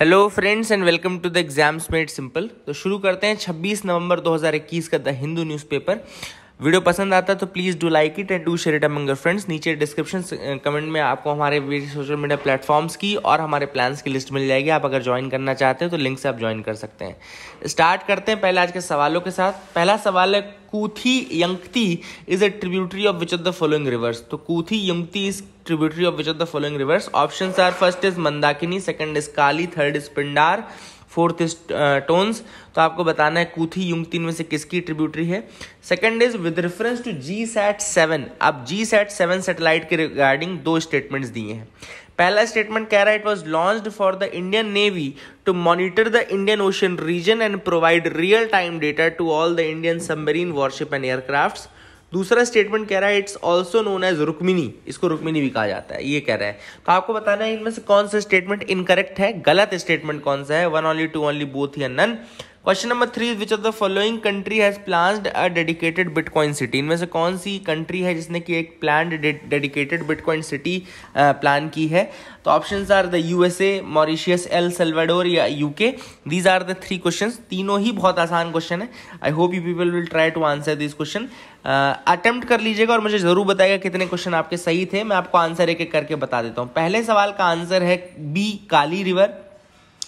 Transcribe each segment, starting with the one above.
Hello friends and welcome to the exams made simple तो शुरू करते हैं 26 नवंबर 2021 का द हिंदू न्यूज़पेपर वीडियो पसंद आता है तो please do like it and do share it among friends नीचे डिस्क्रिप्शन कमेंट uh, में आपको हमारे सोशल मीडिया प्लेटफॉर्म्स की और हमारे प्लान्स की लिस्ट मिल जाएगी आप अगर ज्वाइन करना चाहते हैं तो लिंक से आप ज्वाइन कर सकते हैं स्टार्ट करते हैं पहले आज के सवालों के साथ पहला सवाल है Kuthi Yankti is a tributary of which of the following rivers तो Kuthi Yankti is tributary of which of the following rivers option are first is Mandakini second is Kali third is Pindar fourth is Tons तो आपको बताना है कूथी युंग तीन में से किसकी ट्रिब्यूटरी है second is with reference to G SAT seven अब जी सैट सेवन सेटेलाइट के रिगार्डिंग दो स्टेटमेंट्स दिए हैं पहला स्टेटमेंट कह रहा है it was launch for the Indian navy to monitor the Indian ocean region and provide real time data to all the Indian submarine warship and aircraft दूसरा statement कह रहा है it's also known as Rukmini इसको रुक्मिनी भी कहा जाता है ये कह रहा है तो आपको बताना है इनमें से कौन सा स्टेटमेंट इनकरेक्ट है गलत स्टेटमेंट कौन सा है one only two only both या none question number three which of the following country has planned a dedicated bitcoin city इनमें से कौन सी कंट्री है जिसने कि एक plan dedicated bitcoin city plan की है तो option are the USA Mauritius El Salvador या UK these are the three question तीनों ही बहुत आसान क्वेश्चन है I hope you people will try to answer this question attempt कर लीजिएगा और मुझे ज़रूर बताएगा कितने क्वेश्चन आपके सही थे मैं आपको आंसर एक एक करके बता देता हूँ पहले सवाल का आंसर है बी काली रिवर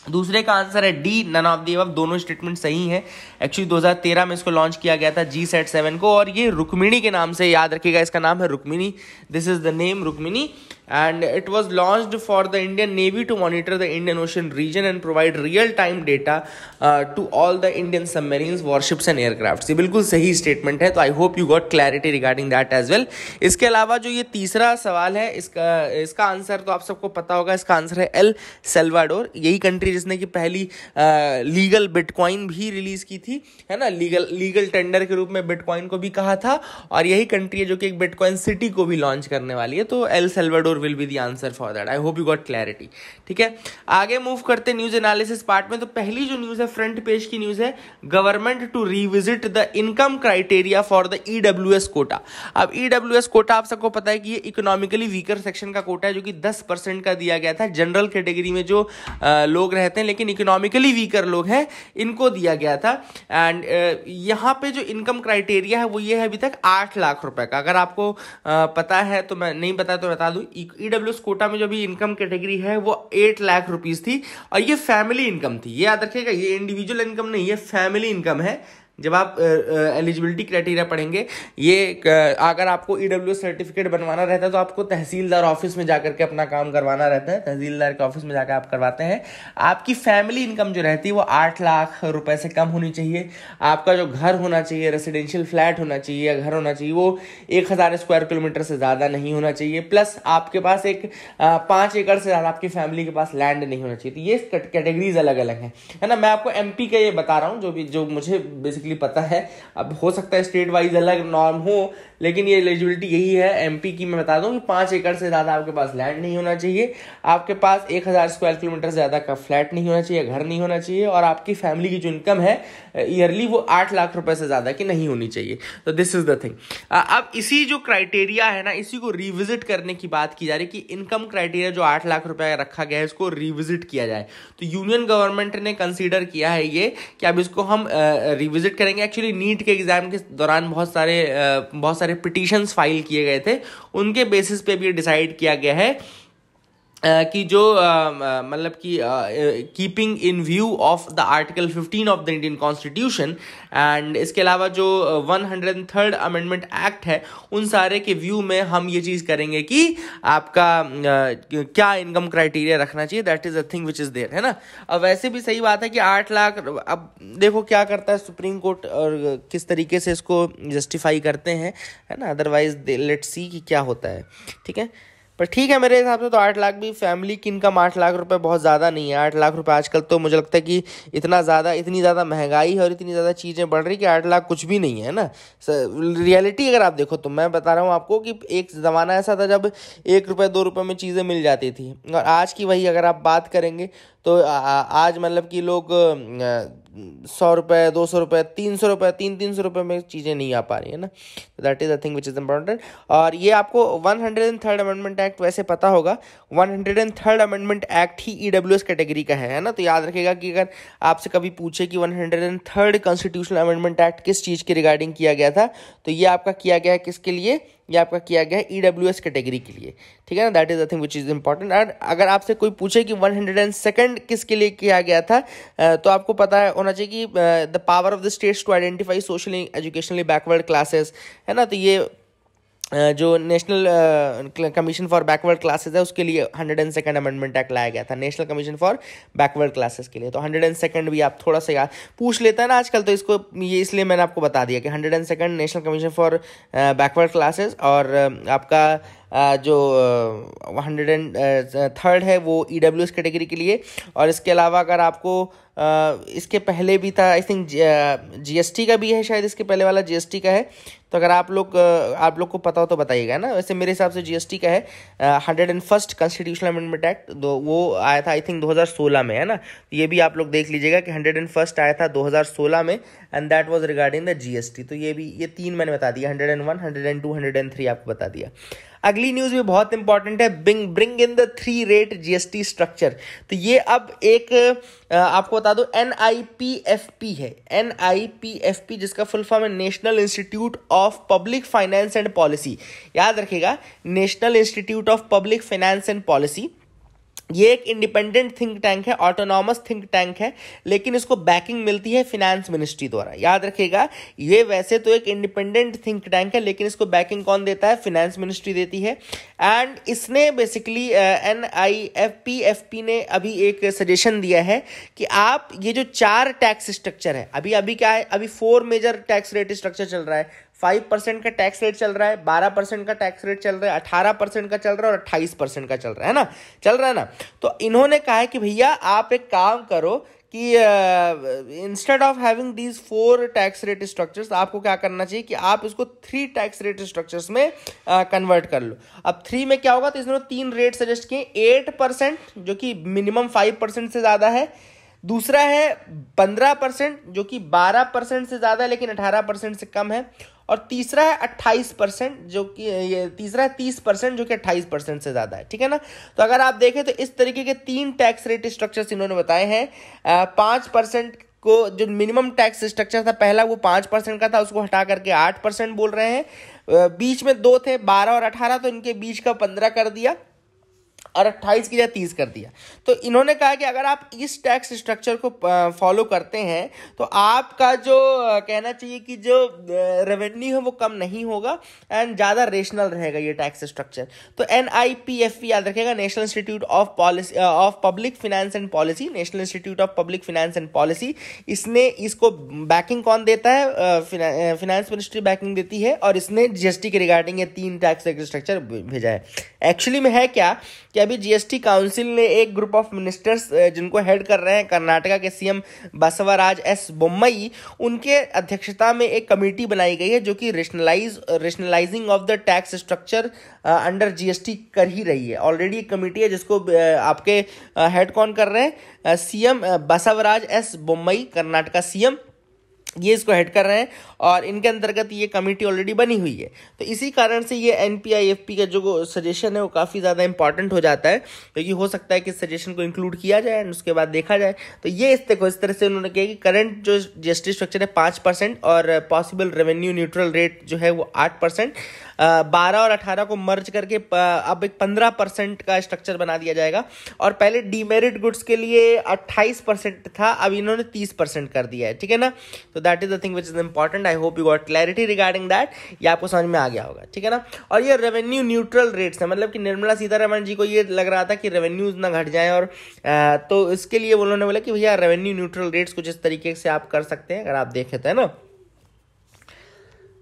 दूसरे का आंसर है डी नन ऑफ दी अब दोनों स्टेटमेंट सही हैं एक्चुअली 2013 में इसको लॉन्च किया गया था जी सेट सेवन को और ये रुक्मिणी के नाम से याद रखिएगा इसका नाम है Rukmini this is the name Rukmini and it was launched for the Indian Navy to monitor the Indian Ocean region and provide real time data uh, to all the Indian submarines, warships and aircrafts. ये बिल्कुल सही statement है तो I hope you got clarity regarding that as well इसके अलावा जो ये तीसरा सवाल है इसका इसका आंसर तो आप सबको पता होगा इसका आंसर है एल सेल्वाडोर यही कंट्री जिसने कि पहली लीगल uh, बिटकॉइन भी रिलीज की थी है ना लीगल लीगल टेंडर के रूप में बिटकॉइन को भी कहा था और यही कंट्री है जो कि एक बिटकॉइन सिटी को भी लॉन्च करने वाली है तो El Salvador will be the answer for that I hope you got clarity ठीक है आगे मूव करते न्यूज एनालिसिस पार्ट में तो पहली जो न्यूज है फ्रंट पेज की न्यूज है government to revisit the income criteria for the S quota अब एस e कोटा आप सबको पता है कि ये इकोनॉमिकली वीकर सेक्शन का कोटा है जो कि दस परसेंट का दिया गया था जनरल कैटेगरी में जो लोग रहते हैं लेकिन इकोनॉमिकली वीकर लोग हैं इनको दिया गया था एंड यहाँ पे जो इनकम क्राइटेरिया है वो ये है अभी तक आठ लाख रुपए का अगर आपको पता है तो मैं नहीं पता तो बता दूँ ईडब्ल्यू e कोटा में जो भी इनकम कैटेगरी है वो एट लाख रुपीज थी और ये फैमिली इनकम थी ये याद रखिएगा ये इंडिविजुअल इनकम नहीं ये फैमिली इनकम है जब आप एलिजिबिलिटी क्राइटेरिया पढ़ेंगे ये अगर आपको ई e सर्टिफिकेट बनवाना रहता है तो आपको तहसीलदार ऑफिस में जाकर के अपना काम करवाना रहता है तहसीलदार के ऑफिस में जाकर आप करवाते हैं आपकी फैमिली इनकम जो रहती है वो आठ लाख रुपए से कम होनी चाहिए आपका जो घर होना चाहिए रेसिडेंशियल फ्लैट होना चाहिए या घर होना चाहिए वो एक हज़ार स्क्वायर किलोमीटर से ज़्यादा नहीं होना चाहिए प्लस आपके पास एक पाँच एकड़ से ज़्यादा आपकी फैमिली के पास लैंड नहीं होना चाहिए तो ये कैटेगरीज अलग अलग हैं है ना मैं आपको एम का ये बता रहा हूँ जो भी जो मुझे बेसिकली बेसिकली पता है अब हो सकता है स्टेट वाइज अलग नॉर्म हो लेकिन ये एलिजिबिलिटी यही है एमपी की मैं बता दूं कि पाँच एकड़ से ज़्यादा आपके पास लैंड नहीं होना चाहिए आपके पास एक हज़ार स्क्वायर किलोमीटर से ज़्यादा का फ्लैट नहीं होना चाहिए घर नहीं होना चाहिए और आपकी फैमिली की जो इनकम है ईयरली वो आठ लाख रुपये से ज़्यादा की नहीं होनी चाहिए तो दिस इज़ द थिंग अब इसी जो क्राइटेरिया है ना इसी को रिविजिट करने की बात की जा रही है कि इनकम क्राइटेरिया जो आठ लाख रुपया रखा गया है इसको रिविजिट किया जाए तो यूनियन गवर्नमेंट ने कंसीडर किया है ये कि अब इसको हम रिविजिट करेंगे एक्चुअली नीट के एग्ज़ाम के दौरान बहुत सारे बहुत सारे सारे पिटिशंस फाइल किए गए थे उनके बेसिस पे भी डिसाइड किया गया है की जो मतलब कि keeping in view of the article 15 of the Indian constitution and इसके अलावा जो one hundred third amendment act है उन सारे के व्यू में हम ये चीज़ करेंगे कि आपका uh, क्या इनकम क्राइटेरिया रखना चाहिए that is a thing which is there है ना अब वैसे भी सही बात है कि आठ लाख अब देखो क्या करता है सुप्रीम कोर्ट और किस तरीके से इसको जस्टिफाई करते हैं है ना अदरवाइज लेट सी कि क्या होता है ठीक है पर ठीक है मेरे हिसाब से तो आठ लाख भी फैमिली की इनकम आठ लाख रुपए बहुत ज़्यादा नहीं है आठ लाख रुपए आजकल तो मुझे लगता है कि इतना ज़्यादा इतनी ज़्यादा महंगाई है और इतनी ज़्यादा चीज़ें बढ़ रही कि आठ लाख कुछ भी नहीं है ना रियलिटी अगर आप देखो तो मैं बता रहा हूँ आपको कि एक ज़माना ऐसा था जब एक रुपये दो रुपये में चीज़ें मिल जाती थी और आज की वही अगर आप बात करेंगे तो आज मतलब कि लोग सौ रुपए दो सौ रुपये तीन सौ रुपये तीन तीन सौ रुपये में चीज़ें नहीं आ पा रही है ना that is the thing which is important और ये आपको one hundred and third amendment act वैसे पता होगा one hundred and third amendment act ही ई डब्ल्यू एस कैटेगरी का है ना तो याद रखेगा कि अगर आपसे कभी पूछे कि one hundred and third constitutional amendment act किस चीज़ के रिगार्डिंग किया गया था तो ये आपका किया गया है किसके लिए ये आपका किया गया है ई डब्ल्यू एस कैटेगरी के लिए ठीक है ना that is a thing which is important and अगर आपसे कोई पूछे कि वन हंड्रेड एंड सेकेंड किसके लिए किया गया था तो आपको पता होना चाहिए कि the power of the states to identify socially educationally backward classes है ना तो ये जो national commission for backward classes है उसके लिए hundred and second amendment act लाया गया था national commission for backward classes के लिए तो हंड्रेड एंड सेकेंड भी आप थोड़ा सा याद पूछ लेता है ना आजकल तो इसको ये इसलिए मैंने आपको बता दिया कि hundred and second national commission for backward classes और आपका जो हंड्रेड एंड थर्ड है वो ई डब्ल्यू एस कैटेगरी के लिए और इसके अलावा अगर आपको इसके पहले भी था I think G S T का भी है शायद इसके पहले वाला जी एस टी का है तो अगर आप लोग आप लोग को पता हो तो बताइएगा ना वैसे मेरे हिसाब से जी एस टी का है hundred and first constitutional amendment act दो वो आया था आई थिंक दो हज़ार सोलह में है ना तो ये भी आप लोग देख लीजिएगा कि हंड्रेड एंड फर्स्ट आया था दो हज़ार सोलह में and that was regarding the G S T तो ये भी ये तीन मैंने बता दिया hundred and one hundred and two hundred and three आपको बता दिया अगली न्यूज भी बहुत इंपॉर्टेंट है being bring in the three rate GST structure तो ये अब एक आपको बता दो N I P P F है N I P P F जिसका फुल फॉर्म है national institute of public finance and policy याद रखेगा national institute of public finance and policy ये एक इंडिपेंडेंट थिंक टैंक है ऑटोनॉमस थिंक टैंक है लेकिन इसको बैकिंग मिलती है फिनेंस मिनिस्ट्री द्वारा याद रखिएगा ये वैसे तो एक इंडिपेंडेंट थिंक टैंक है लेकिन इसको बैकिंग कौन देता है फिनेंस मिनिस्ट्री देती है एंड इसने basically N I F P F P ने अभी एक सजेशन दिया है कि आप ये जो चार टैक्स स्ट्रक्चर है अभी अभी क्या है अभी four major tax rate structure चल रहा है फाइव परसेंट का टैक्स रेट चल रहा है बारह परसेंट का टैक्स रेट चल रहा है अठारह परसेंट का चल रहा है और अट्ठाईस परसेंट का चल रहा है ना चल रहा है ना तो इन्होंने कहा है कि भैया आप एक काम करो कि instead of having these four tax rate structures आपको क्या करना चाहिए कि आप इसको थ्री टैक्स रेट स्ट्रक्चर्स में कन्वर्ट uh, कर लो अब थ्री में क्या होगा तो इसने तीन रेट सजेस्ट किए एट परसेंट जो कि मिनिमम फाइव परसेंट से ज़्यादा है दूसरा है पंद्रह परसेंट जो कि बारह परसेंट से ज़्यादा है लेकिन अठारह परसेंट से कम है और तीसरा है अट्ठाईस परसेंट जो कि ये तीसरा है तीस परसेंट जो कि अट्ठाईस परसेंट से ज़्यादा है ठीक है ना तो अगर आप देखें तो इस तरीके के तीन टैक्स रेट स्ट्रक्चर इन्होंने बताए हैं पाँच परसेंट को जो मिनिमम टैक्स स्ट्रक्चर था पहला वो पाँच परसेंट का था उसको हटा करके आठ परसेंट बोल रहे हैं बीच में दो थे बारह और अठारह तो इनके बीच का पंद्रह कर दिया और अट्ठाईस की जगह तीस कर दिया तो इन्होंने कहा कि अगर आप इस टैक्स स्ट्रक्चर को फॉलो करते हैं तो आपका जो कहना चाहिए कि जो रेवेन्यू है वो कम नहीं होगा एंड ज़्यादा रेशनल रहेगा ये टैक्स स्ट्रक्चर तो एन आई पी एफ याद रखेगा national institute of policy of public finance and policy national institute of public finance and policy इसने इसको बैकिंग कौन देता है फिनेंस मिनिस्ट्री बैकिंग देती है और इसने जीएसटी के रिगार्डिंग ये तीन टैक्स स्ट्रक्चर भेजा है एक्चुअली में है क्या कि अभी जीएसटी काउंसिल ने एक ग्रुप ऑफ मिनिस्टर्स जिनको हेड कर रहे हैं कर्नाटका के सीएम बसवराज एस बोम्मई उनके अध्यक्षता में एक कमेटी बनाई गई है जो कि rationalise rationalising of the tax structure under GST कर ही रही है ऑलरेडी एक कमेटी है जिसको आपके हेड कौन कर रहे हैं CM Basavaraj S Bommai Karnataka CM ये इसको हेड कर रहे हैं और इनके अंतर्गत ये कमेटी ऑलरेडी बनी हुई है तो इसी कारण से ये एन पी का जो सजेशन है वो काफ़ी ज़्यादा इंपॉर्टेंट हो जाता है क्योंकि तो हो सकता है कि सजेशन को इंक्लूड किया जाए एंड उसके बाद देखा जाए तो ये इस देखो इस तरह से उन्होंने कहा कि करंट जो जीएसटी स्ट्रक्चर है पाँच परसेंट और पॉसिबल रेवेन्यू न्यूट्रल रेट जो है वो आठ परसेंट बारह और अठारह को मर्ज करके अब एक पंद्रह परसेंट का स्ट्रक्चर बना दिया जाएगा और पहले डीमेरिट गुड्स के लिए अट्ठाईस परसेंट था अब इन्होंने तीस परसेंट कर दिया है ठीक है ना तो that is the thing which is important I hope you got clarity regarding that ये आपको समझ में आ गया होगा ठीक है ना और ये रेवेन्यू न्यूट्रल रेट्स है मतलब कि निर्मला सीतारमण जी को ये लग रहा था कि रेवेन्यूज ना घट जाए और तो इसके लिए उन्होंने बोला कि भैया रेवेन्यू न्यूट्रल रेट्स कुछ इस तरीके से आप कर सकते हैं अगर आप देखें तो है ना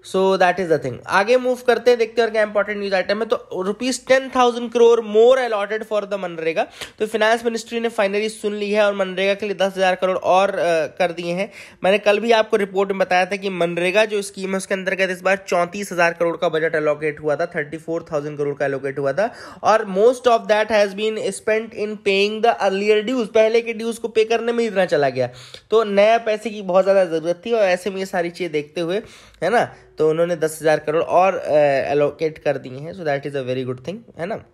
so that is the thing आगे मूव करते हैं देखते हैं और क्या इंपॉर्टेंट न्यूज आइटम है तो rupees ten thousand crore more allotted for the मनरेगा तो फाइनेंस मिनिस्ट्री ने फाइनली सुन ली है और मनरेगा के लिए दस हजार करोड़ और आ, कर दिए हैं मैंने कल भी आपको रिपोर्ट में बताया था कि मनरेगा जो स्कीम है उसके अंतर्गत इस बार चौंतीस हजार करोड़ का बजट एलोकेट हुआ था थर्टी फोर थाउजेंड करोड़ का एलोकेट हुआ था और most of that has been spent in paying the earlier dues पहले के ड्यूज को पे करने में इतना चला गया तो नया पैसे की बहुत ज़्यादा ज़रूरत थी और ऐसे में ये सारी चीज़ें देखते हुए है ना तो उन्होंने दस हज़ार करोड़ और एलोकेट कर दिए हैं so that is a very good thing है ना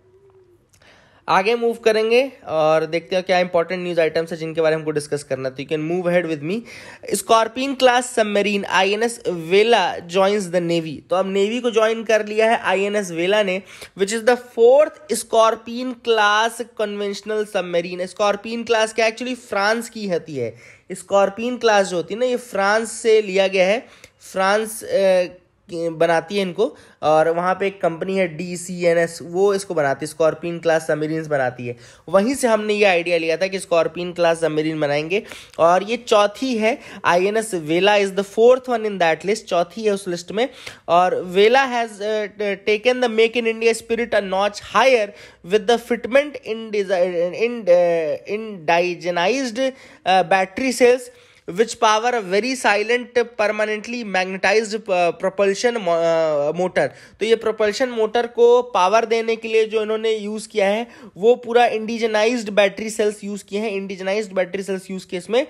आगे मूव करेंगे और देखते हैं क्या इंपॉर्टेंट न्यूज़ आइटम्स है जिनके बारे में हमको डिस्कस करना तो you can move ahead with me scorpion class submarine INS Vela joins the navy तो अब नेवी को ज्वाइन कर लिया है आईएनएस वेला ने which is the fourth scorpion class conventional submarine scorpion class क्या एक्चुअली फ्रांस की होती है स्कॉर्पियन क्लास जो होती है ना ये फ्रांस से लिया गया है फ्रांस बनाती है इनको और वहाँ पे एक कंपनी है डी सी एन एस वो इसको बनाती है स्कॉर्पियन क्लास सबमरीन्स बनाती है वहीं से हमने ये आइडिया लिया था कि स्कॉर्पियन क्लास सबमरीन बनाएंगे और ये चौथी है I N S Vela is the fourth one in that list चौथी है उस लिस्ट में और Vela has taken the make in India spirit a notch higher with the fitment in in in indigenised battery cells which power very silent permanently magnetise propulsion motor तो ये propulsion motor को power देने के लिए जो इन्होंने यूज़ किया है वो पूरा इंडिजनाइज बैटरी सेल्स यूज़ किए हैं इंडिजनाइज बैटरी सेल्स यूज़ किए इसमें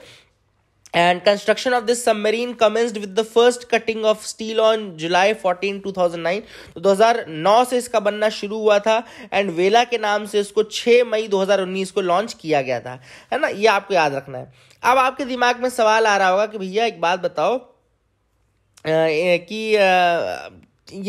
and construction of this submarine commenced with the first cutting of steel on July 14 2009 तो 2009 से इसका बनना शुरू हुआ था एंड वेला के नाम से इसको 6 मई 2019 को लॉन्च किया गया था है ना ये आपको याद रखना है अब आपके दिमाग में सवाल आ रहा होगा कि भैया एक बात बताओ कि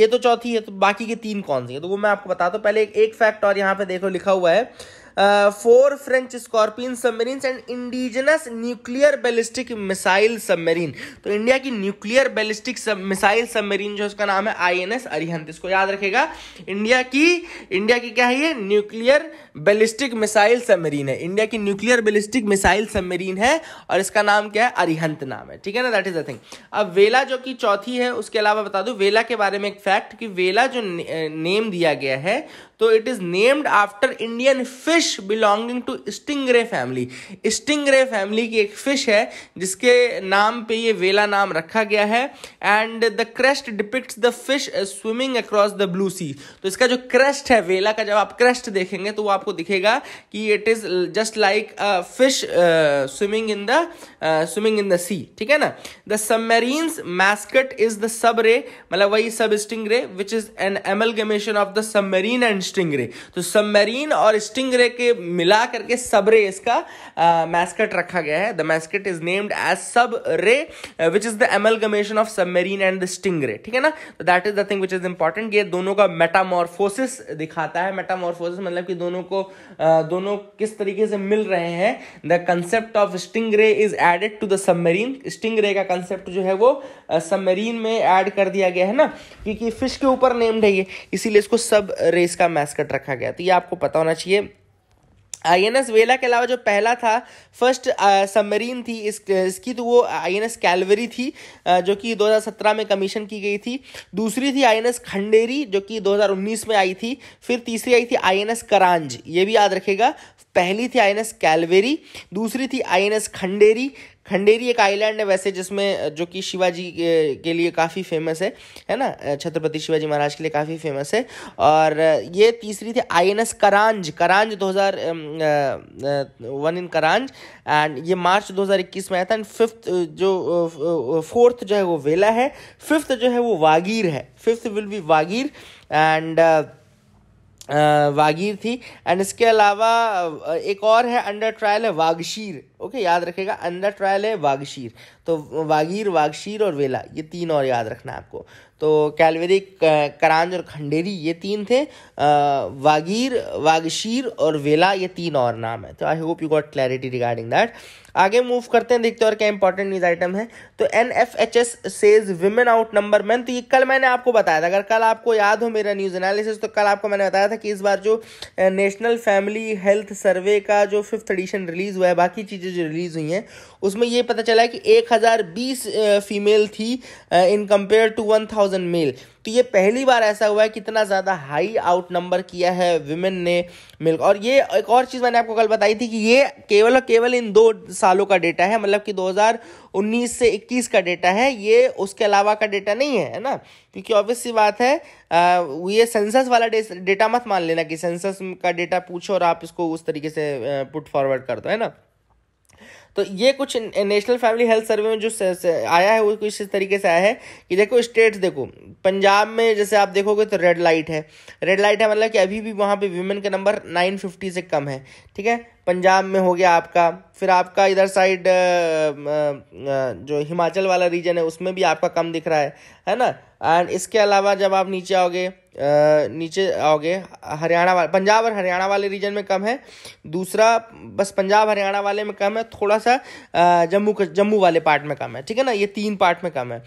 ये तो चौथी है तो बाकी के तीन कौन सी है तो वो मैं आपको बताता हूँ पहले एक, एक फैक्ट और यहाँ पे देखो लिखा हुआ है four French scorpion submarine and indigenous nuclear ballistic missile submarine तो इंडिया की न्यूक्लियर बैलिस्टिक मिसाइल सबमरीन जो उसका नाम है आई एन एस अरिहंत इसको याद रखेगा इंडिया की इंडिया की क्या है ये न्यूक्लियर बैलिस्टिक मिसाइल सबमरीन है इंडिया की न्यूक्लियर बैलिस्टिक मिसाइल सबमरीन है और इसका नाम क्या है अरिहंत नाम है ठीक है ना दैट इज अ थिंग अब वेला जो कि चौथी है उसके अलावा बता दूं वेला के बारे में एक फैक्ट कि वेला जो नेम दिया गया है तो it is named after Indian fish belonging to stingray family stingray family की एक फिश है जिसके नाम पे ये वेला नाम रखा गया है and the crest depict the fish swimming across the blue sea तो इसका जो क्रेस्ट है वेला का जब आप क्रेस्ट देखेंगे तो वो आपको दिखेगा कि it is just like a fish swimming in the swimming in the sea ठीक है ना the submarine's mascot is the sub ray मतलब वही sub stingray which is an amalgamation of the submarine and stingray तो submarine और stingray के मिला करके सबरे इसका मैस्कट uh, रखा गया है the mascot is named as sub ray which is the amalgamation of submarine and the stingray ठीक है ना तो that is the thing which is important ये दोनों का मेटामॉर्फोसिस दिखाता है मेटामॉर्फोसिस मतलब कि दोनों को uh, दोनों किस तरीके से मिल रहे हैं the concept of stingray is added to the submarine stingray का कंसेप्ट जो है वो सबमरीन uh, में एड कर दिया गया है ना क्योंकि फिश के ऊपर नेम्ड है ये इसीलिए इसको सब रेस का मैस्कट रखा गया तो ये आपको पता होना चाहिए आई एन एस वेला के अलावा जो पहला था फर्स्ट सबमरीन uh, थी इस इसकी तो वो आई एन एस कैलवरी थी आ, uh, जो कि 2017 में कमीशन की गई थी दूसरी थी आई एन एस खंडेरी जो कि 2019 में आई थी फिर तीसरी आई थी आई एन एस करांज ये भी याद रखेगा पहली थी आई एन एस कैलवेरी दूसरी थी I N S Khanderi Khanderi एक आइलैंड है वैसे जिसमें जो कि शिवाजी के लिए काफ़ी फेमस है है ना छत्रपति शिवाजी महाराज के लिए काफ़ी फेमस है और ये तीसरी थी आई एन एस करांज करांज दो हज़ार वन इन करांज एंड ये मार्च 2021 में आया था एंड फिफ्थ जो फोर्थ जो है वो वेला है फिफ्थ जो है वो वागीर है fifth will be Vagir and uh, Vagir थी एंड इसके अलावा एक और है अंडर ट्रायल है वागशीर ओके याद रखेगा अंडर ट्रायल है वागशीर तो वागीर वागशीर और वेला ये तीन और याद रखना है आपको तो कैलवेरी करांज और खंडेरी ये तीन थे वागीर वागशीर और वेला ये तीन और नाम है तो I hope you got clarity regarding that आगे मूव करते हैं देखते हैं और क्या इंपॉर्टेंट न्यूज आइटम है तो N F H S says women outnumber man तो ये कल मैंने आपको बताया था अगर कल आपको याद हो मेरा न्यूज एनालिसिस तो कल आपको मैंने बताया था कि इस बार जो नेशनल फैमिली हेल्थ सर्वे का जो फिफ्थ एडिशन रिलीज हुआ है बाकी चीज़ें जो रिलीज हुई हैं उसमें ये पता चला कि एक हज़ार बीस फीमेल थी in compare to one thousand male तो ये पहली बार ऐसा हुआ है कितना ज़्यादा हाई आउट नंबर किया है वुमेन ने मिल्क और ये एक और चीज़ मैंने आपको कल बताई थी कि ये केवल और केवल इन दो सालों का डेटा है मतलब कि 2019 से 21 का डेटा है ये उसके अलावा का डेटा नहीं है ना क्योंकि ऑब्वियस सी बात है आ, ये सेंसस वाला डेटा मत मान लेना कि सेंसस का डेटा पूछो और आप इसको उस तरीके से पुट फॉरवर्ड कर दो है ना तो ये कुछ नेशनल फैमिली हेल्थ सर्वे में जो से, से आया है वो कुछ इस तरीके से आया है कि देखो स्टेट्स देखो पंजाब में जैसे आप देखोगे तो रेड लाइट है रेड लाइट है मतलब कि अभी भी वहाँ पे वीमेन का नंबर 950 से कम है ठीक है पंजाब में हो गया आपका फिर आपका इधर साइड जो हिमाचल वाला रीजन है उसमें भी आपका कम दिख रहा है है ना एंड इसके अलावा जब आप नीचे आओगे नीचे आओगे हरियाणा वाले पंजाब और हरियाणा वाले रीजन में कम है दूसरा बस पंजाब हरियाणा वाले में कम है थोड़ा सा जम्मू जम्मू वाले पार्ट में कम है ठीक है ना ये तीन पार्ट में कम है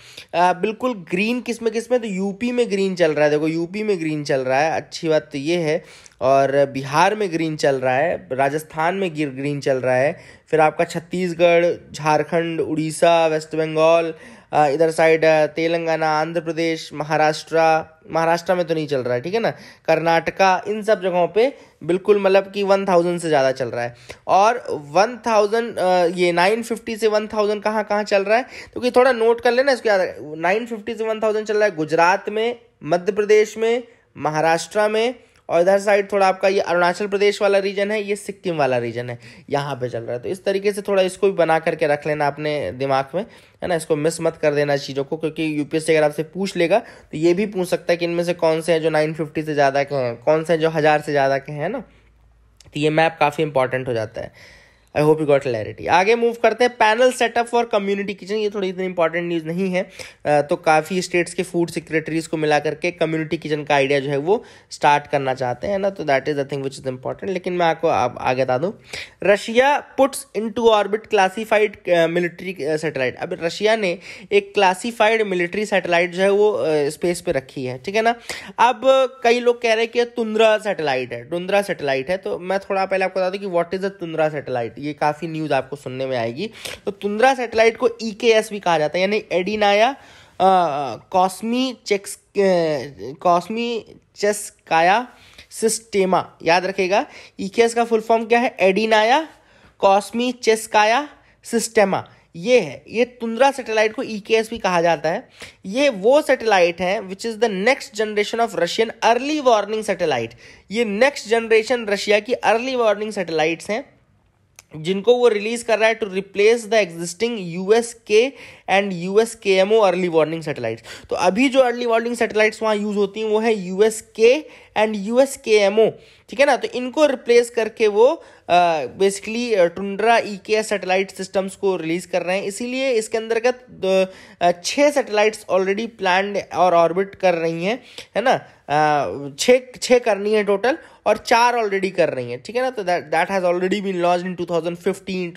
बिल्कुल ग्रीन किस तो में किस में तो यूपी में ग्रीन चल रहा है देखो यूपी में ग्रीन चल रहा है अच्छी बात तो ये है और बिहार में ग्रीन चल रहा है राजस्थान में गिर ग्रीन चल रहा है फिर आपका छत्तीसगढ़ झारखंड उड़ीसा वेस्ट बंगाल इधर साइड तेलंगाना आंध्र प्रदेश महाराष्ट्र महाराष्ट्र में तो नहीं चल रहा है ठीक है ना कर्नाटका इन सब जगहों पे बिल्कुल मतलब कि वन थाउजेंड से ज़्यादा चल रहा है और वन थाउजेंड ये नाइन फिफ्टी से वन थाउजेंड कहाँ कहाँ चल रहा है तो कि थोड़ा नोट कर लेना इसके नाइन फिफ्टी से वन थाउजेंड चल रहा है गुजरात में मध्य प्रदेश में महाराष्ट्र में और इधर साइड थोड़ा आपका ये अरुणाचल प्रदेश वाला रीजन है ये सिक्किम वाला रीजन है यहाँ पे चल रहा है तो इस तरीके से थोड़ा इसको भी बना करके रख लेना अपने दिमाग में है ना इसको मिस मत कर देना चीज़ों को क्योंकि यूपीएससी अगर आपसे पूछ लेगा तो ये भी पूछ सकता है कि इनमें से कौन से हैं जो नाइन फिफ्टी से ज़्यादा के हैं कौन से जो हज़ार से ज़्यादा के हैं ना तो ये मैप काफ़ी इंपॉर्टेंट हो जाता है I hope you got clarity आगे मूव करते हैं panel setup for community kitchen ये थोड़ी इतनी इंपॉर्टेंट न्यूज़ नहीं है तो काफ़ी स्टेट्स के फूड सेक्रेटरीज को मिला करके कम्युनिटी किचन का आइडिया जो है वो स्टार्ट करना चाहते हैं ना तो that is the thing which is important लेकिन मैं आपको आप आगे बता दूँ Russia puts into orbit classified military satellite अब रशिया ने एक क्लासीफाइड मिलिट्री सेटेलाइट जो है वो स्पेस पर रखी है ठीक है ना अब कई लोग कह रहे हैं कि तुंद्रा सेटेलाइट है टुंद्रा सेटेलाइट है तो मैं थोड़ा पहले आपको बता दूँ कि what is a tundra satellite ये काफ़ी न्यूज़ आपको सुनने में आएगी तो तुंद्रा सैटेलाइट को ई e भी कहा जाता है यानी एडिनाया कॉस्मी चेक्स कॉस्मी चेस्काया सिस्टेमा याद रखेगा ई e का फुल फॉर्म क्या है एडिनाया कॉस्मी चेस्काया सिस्टेमा ये है ये तुंद्रा सैटेलाइट को ई e भी कहा जाता है ये वो सैटेलाइट है which is the next generation of Russian early warning satellite ये नेक्स्ट जनरेशन रशिया की अर्ली वार्निंग सैटेलाइट्स हैं जिनको वो रिलीज कर रहा है to replace the existing US K and U S K M O early warning satellite तो अभी जो अर्ली वार्निंग सेटेलाइट वहाँ यूज़ होती हैं वो है U S K and U S K M O ठीक है ना तो इनको रिप्लेस करके वो basically tundra E K S satellite systems को रिलीज कर रहे हैं इसीलिए इसके अंतर्गत छः सेटेलाइट्स ऑलरेडी प्लान और ऑर्बिट कर रही हैं है ना छः छः करनी है टोटल और चार ऑलरेडी कर रही हैं ठीक है ना तो that has already been launch in to two thousand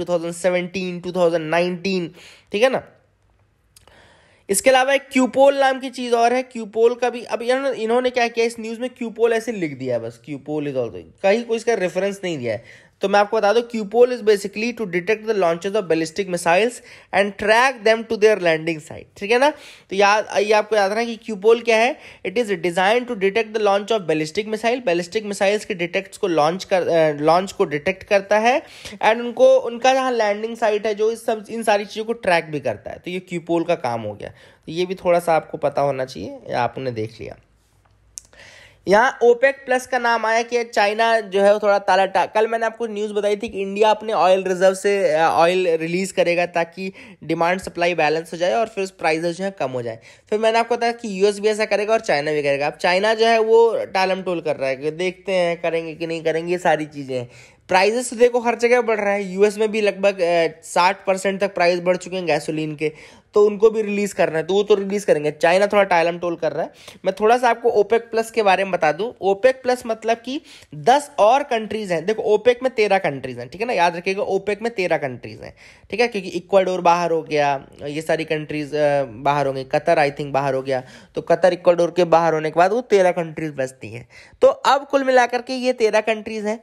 thousand fifteen to thousand nineteen ठीक है ना इसके अलावा एक क्यूपोल नाम की चीज़ और है क्यूपोल का भी अब इन्होंने क्या किया इस न्यूज़ में क्यूपोल ऐसे लिख दिया है बस क्यूपोल इज ऑल्सो कहीं कोई इसका रेफरेंस नहीं दिया है तो मैं आपको बता दूं Kupol is basically to detect the launches of ballistic missiles and track them to their landing site ठीक है ना तो याद ये आपको याद रखना कि क्यूपोल क्या है it is design to detect the launch of ballistic missile ballistic missiles के डिटेक्ट को लॉन्च कर लॉन्च को डिटेक्ट करता है एंड उनको उनका जहाँ लैंडिंग साइट है जो इस सब इन सारी चीज़ों को ट्रैक भी करता है तो ये क्यूपोल का काम हो गया तो ये भी थोड़ा सा आपको पता होना चाहिए आपने देख लिया यहाँ ओपेक प्लस का नाम आया कि चाइना जो है वो थोड़ा ताला टा कल मैंने आपको न्यूज़ बताई थी कि इंडिया अपने ऑयल रिजर्व से ऑयल रिलीज़ करेगा ताकि डिमांड सप्लाई बैलेंस हो जाए और फिर प्राइजेस जो है कम हो जाए फिर मैंने आपको बताया कि यूएस भी ऐसा करेगा और चाइना भी करेगा अब चाइना जो है वो टालम टोल कर रहा है कि देखते हैं करेंगे कि नहीं करेंगे ये सारी चीज़ें हैं प्राइजेस तो देखो हर जगह बढ़ रहा है यूएस में भी लगभग साठ परसेंट तक प्राइस बढ़ चुके हैं गैसोलीन के तो उनको भी रिलीज़ करना है तो वो तो रिलीज़ करेंगे चाइना थोड़ा टाइलम टोल कर रहा है मैं थोड़ा सा आपको ओपेक प्लस के बारे में बता दूं ओपेक प्लस मतलब कि दस और कंट्रीज़ हैं देखो ओपेक में तेरह कंट्रीज़ हैं ठीक है ना याद रखिएगा ओपेक में तेरह कंट्रीज़ हैं ठीक है क्योंकि इक्वाडोर बाहर हो गया ये सारी कंट्रीज़ बाहर हो गई कतर आई थिंक बाहर हो गया तो कतर इक्वाडोर के बाहर होने के बाद वो तेरह कंट्रीज़ बचती हैं तो अब कुल मिलाकर के ये तेरह कंट्रीज़ हैं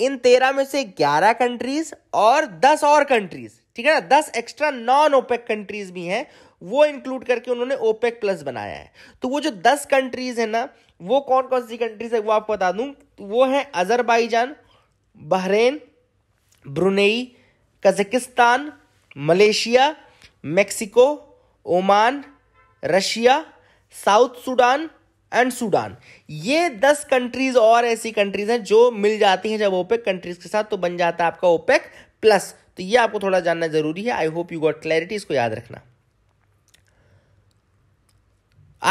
इन तेरह में से ग्यारह कंट्रीज और दस और कंट्रीज ठीक है ना दस एक्स्ट्रा नॉन ओपेक कंट्रीज भी हैं वो इंक्लूड करके उन्होंने ओपेक प्लस बनाया है तो वो जो दस कंट्रीज है ना वो कौन कौन सी कंट्रीज है वो आपको बता दूं तो वो है Azerbaijan Bahrain Brunei Kazakhstan Malaysia Mexico Oman Russia South Sudan and Sudan ये दस कंट्रीज और ऐसी कंट्रीज हैं जो मिल जाती हैं जब ओपेक कंट्रीज के साथ तो बन जाता है आपका ओपेक प्लस तो ये आपको थोड़ा जानना जरूरी है I hope you got clarity इसको याद रखना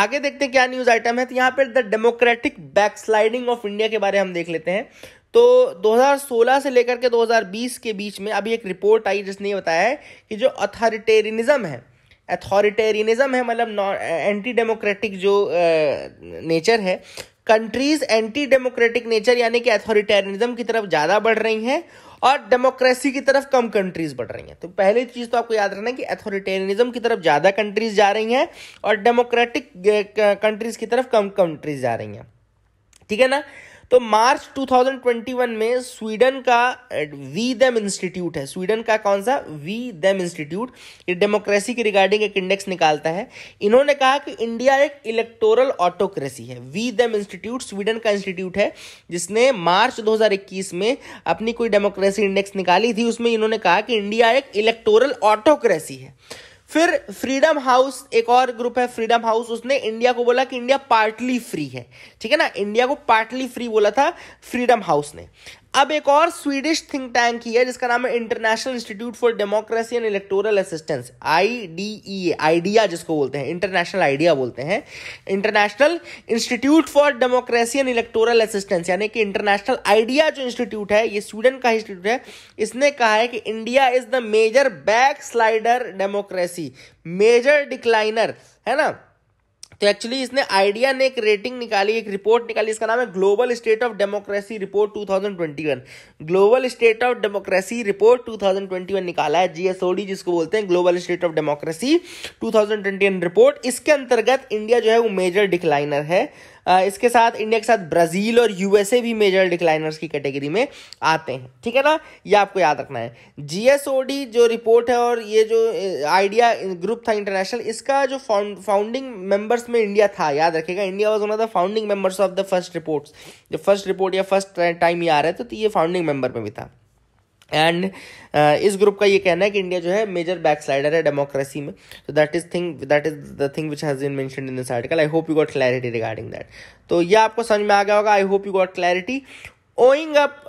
आगे देखते हैं क्या न्यूज आइटम है तो यहां पर the democratic backsliding of India के बारे में हम देख लेते हैं तो 2016 से लेकर के 2020 के बीच में अभी एक रिपोर्ट आई जिसने ये बताया है कि जो अथॉरिटेरियनिज्म है अथॉरिटेरियनिज्म है मतलब एंटी डेमोक्रेटिक जो नेचर है कंट्रीज एंटी डेमोक्रेटिक नेचर यानी कि अथॉरिटेरियनिज्म की तरफ ज़्यादा बढ़ रही हैं और डेमोक्रेसी की तरफ कम कंट्रीज बढ़ रही हैं तो पहली चीज़ तो आपको याद रखना है कि अथॉरिटेरियनिज्म की तरफ ज़्यादा कंट्रीज जा रही हैं और डेमोक्रेटिक कंट्रीज की तरफ कम कंट्रीज जा रही हैं ठीक है ना तो मार्च 2021 में स्वीडन का वी देम इंस्टीट्यूट है स्वीडन का कौन सा वी देम इंस्टीट्यूट ये डेमोक्रेसी के रिगार्डिंग एक इंडेक्स निकालता है इन्होंने कहा कि इंडिया एक इलेक्टोरल ऑटोक्रेसी है वी देम इंस्टीट्यूट स्वीडन का इंस्टीट्यूट है जिसने मार्च 2021 में अपनी कोई डेमोक्रेसी इंडेक्स निकाली थी उसमें इन्होंने कहा कि इंडिया एक इलेक्टोरल ऑटोक्रेसी है फिर फ्रीडम हाउस एक और ग्रुप है फ्रीडम हाउस उसने इंडिया को बोला कि इंडिया पार्टली फ्री है ठीक है ना इंडिया को पार्टली फ्री बोला था फ्रीडम हाउस ने अब एक और स्वीडिश थिंक टैंक ही है जिसका नाम है international institute for democracy and electoral assistance I D E IDEA जिसको बोलते हैं इंटरनेशनल आइडिया e बोलते हैं international institute for democracy and electoral assistance यानी कि इंटरनेशनल आइडिया e जो इंस्टीट्यूट है ये स्वीडन का इंस्टीट्यूट है इसने कहा है कि India is the major backslider democracy major decliner है ना तो एक्चुअली इसने आइडिया ने एक रेटिंग निकाली एक रिपोर्ट निकाली इसका नाम है global state of democracy report 2021 global state of democracy report 2021 निकाला है जीएसओडी जिसको बोलते हैं global state of democracy 2021 report इसके अंतर्गत इंडिया जो है वो मेजर डिक्लाइनर है इसके साथ इंडिया के साथ ब्राज़ील और यूएसए भी मेजर डिक्लाइनर्स की कैटेगरी में आते हैं ठीक है ना ये आपको याद रखना है जीएसओडी जो रिपोर्ट है और ये जो आइडिया ग्रुप था इंटरनेशनल इसका जो फाउंडिंग मेंबर्स में इंडिया था याद रखेगा India was one of the founding members of the first reports जो फर्स्ट रिपोर्ट या फर्स्ट टाइम ये आ रहा है तो, तो ये फाउंडिंग मेंबर में भी था एंड uh, इस ग्रुप का ये कहना है कि इंडिया जो है मेजर बैक स्लाइडर है डेमोक्रेसी में तो that is thing that is the thing which has been mention in this article I hope you got clarity regarding that तो ये आपको समझ में आ गया होगा I hope you got clarity owing up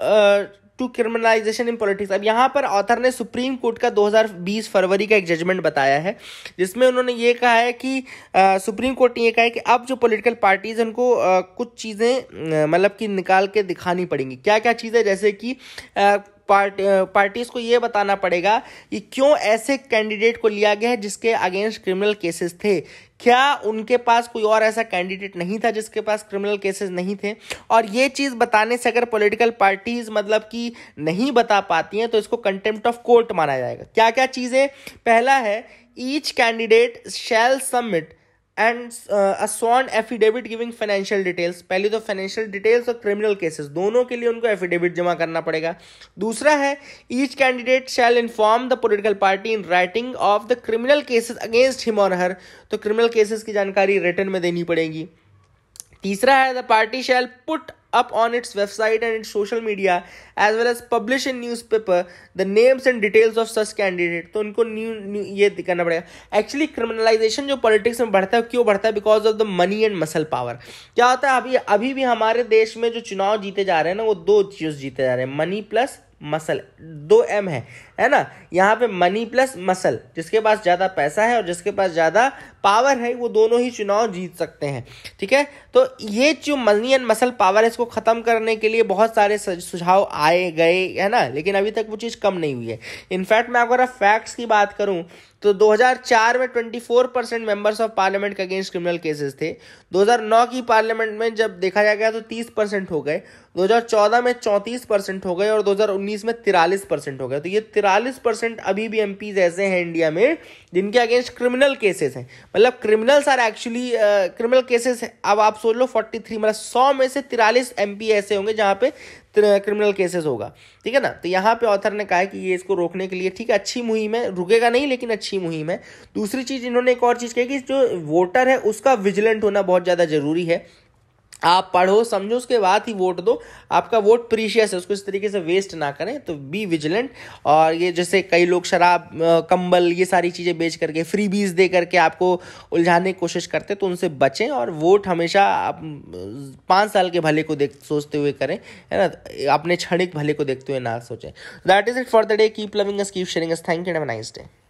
to criminalization in politics अब यहाँ पर ऑथर ने सुप्रीम कोर्ट का 2020 फरवरी का एक जजमेंट बताया है जिसमें उन्होंने ये कहा है कि आ, सुप्रीम कोर्ट ने यह कहा है कि अब जो पॉलिटिकल पार्टीज उनको आ, uh, कुछ चीज़ें uh, मतलब कि निकाल के दिखानी पड़ेंगी क्या क्या चीज़ें जैसे कि आ, uh, पार्ट पार्टीज़ को ये बताना पड़ेगा कि क्यों ऐसे कैंडिडेट को लिया गया है जिसके अगेंस्ट क्रिमिनल केसेस थे क्या उनके पास कोई और ऐसा कैंडिडेट नहीं था जिसके पास क्रिमिनल केसेस नहीं थे और ये चीज़ बताने से अगर पॉलिटिकल पार्टीज़ मतलब कि नहीं बता पाती हैं तो इसको कंटेम्प्ट ऑफ कोर्ट माना जाएगा क्या क्या चीज़ें पहला है each candidate shall submit and a sworn affidavit giving financial details पहली तो फाइनेंशियल डिटेल्स और क्रिमिनल केसेस दोनों के लिए उनको एफिडेविट जमा करना पड़ेगा दूसरा है each candidate shall inform the political party in writing of the criminal cases against him और हर तो क्रिमिनल केसेस की जानकारी रिटर्न में देनी पड़ेगी तीसरा है the party shall put on its website and its social media as well as publish in newspaper the names and details of such candidate तो उनको न्यू, न्यू ये करना पड़ेगा एक्चुअली क्रिमिनलाइजेशन जो पॉलिटिक्स में बढ़ता है क्यों बढ़ता है because of the money and muscle power क्या होता है अभी अभी भी हमारे देश में जो चुनाव जीते जा रहे हैं ना वो दो चीज जीते जा रहे हैं मनी प्लस मसल दो एम है है ना यहाँ पे मनी प्लस मसल जिसके पास ज़्यादा पैसा है और जिसके पास ज़्यादा पावर है वो दोनों ही चुनाव जीत सकते हैं ठीक है तो ये जो मनी एंड मसल पावर है इसको ख़त्म करने के लिए बहुत सारे सुझाव आए गए है ना लेकिन अभी तक वो चीज़ कम नहीं हुई है इनफैक्ट मैं अगर फैक्ट्स की बात करूँ तो 2004 में 24 परसेंट मेंबर्स ऑफ पार्लियामेंट के अगेंस्ट क्रिमिनल केसेस थे 2009 की पार्लियामेंट में जब देखा जा गया तो 30 परसेंट हो गए 2014 में 34 परसेंट हो गए और 2019 में तिरालीस परसेंट हो गए तो ये तिरालीस परसेंट अभी भी एम ऐसे हैं इंडिया में जिनके अगेंस्ट क्रिमिनल केसेस हैं मतलब criminals are actually criminal cases अब आप सोच लो फोर्टी मतलब सौ में से तिरालीस एम ऐसे होंगे जहाँ पे क्रिमिनल केसेस होगा ठीक है ना तो यहाँ पे ऑथर ने कहा है कि ये इसको रोकने के लिए ठीक है अच्छी मुहिम है रुकेगा नहीं लेकिन अच्छी मुहिम है दूसरी चीज़ इन्होंने एक और चीज़ कही कि जो वोटर है उसका विजिलेंट होना बहुत ज़्यादा ज़रूरी है आप पढ़ो समझो उसके बाद ही वोट दो आपका वोट प्रीशियस है उसको इस तरीके से वेस्ट ना करें तो बी विजिलेंट और ये जैसे कई लोग शराब कंबल ये सारी चीज़ें बेच करके फ्री बीज दे करके आपको उलझाने की कोशिश करते तो उनसे बचें और वोट हमेशा आप पाँच साल के भले को देख सोचते हुए करें है ना अपने क्षणिक भले को देखते हुए ना सोचें that is it for the day keep loving us keep sharing us thank you and nice day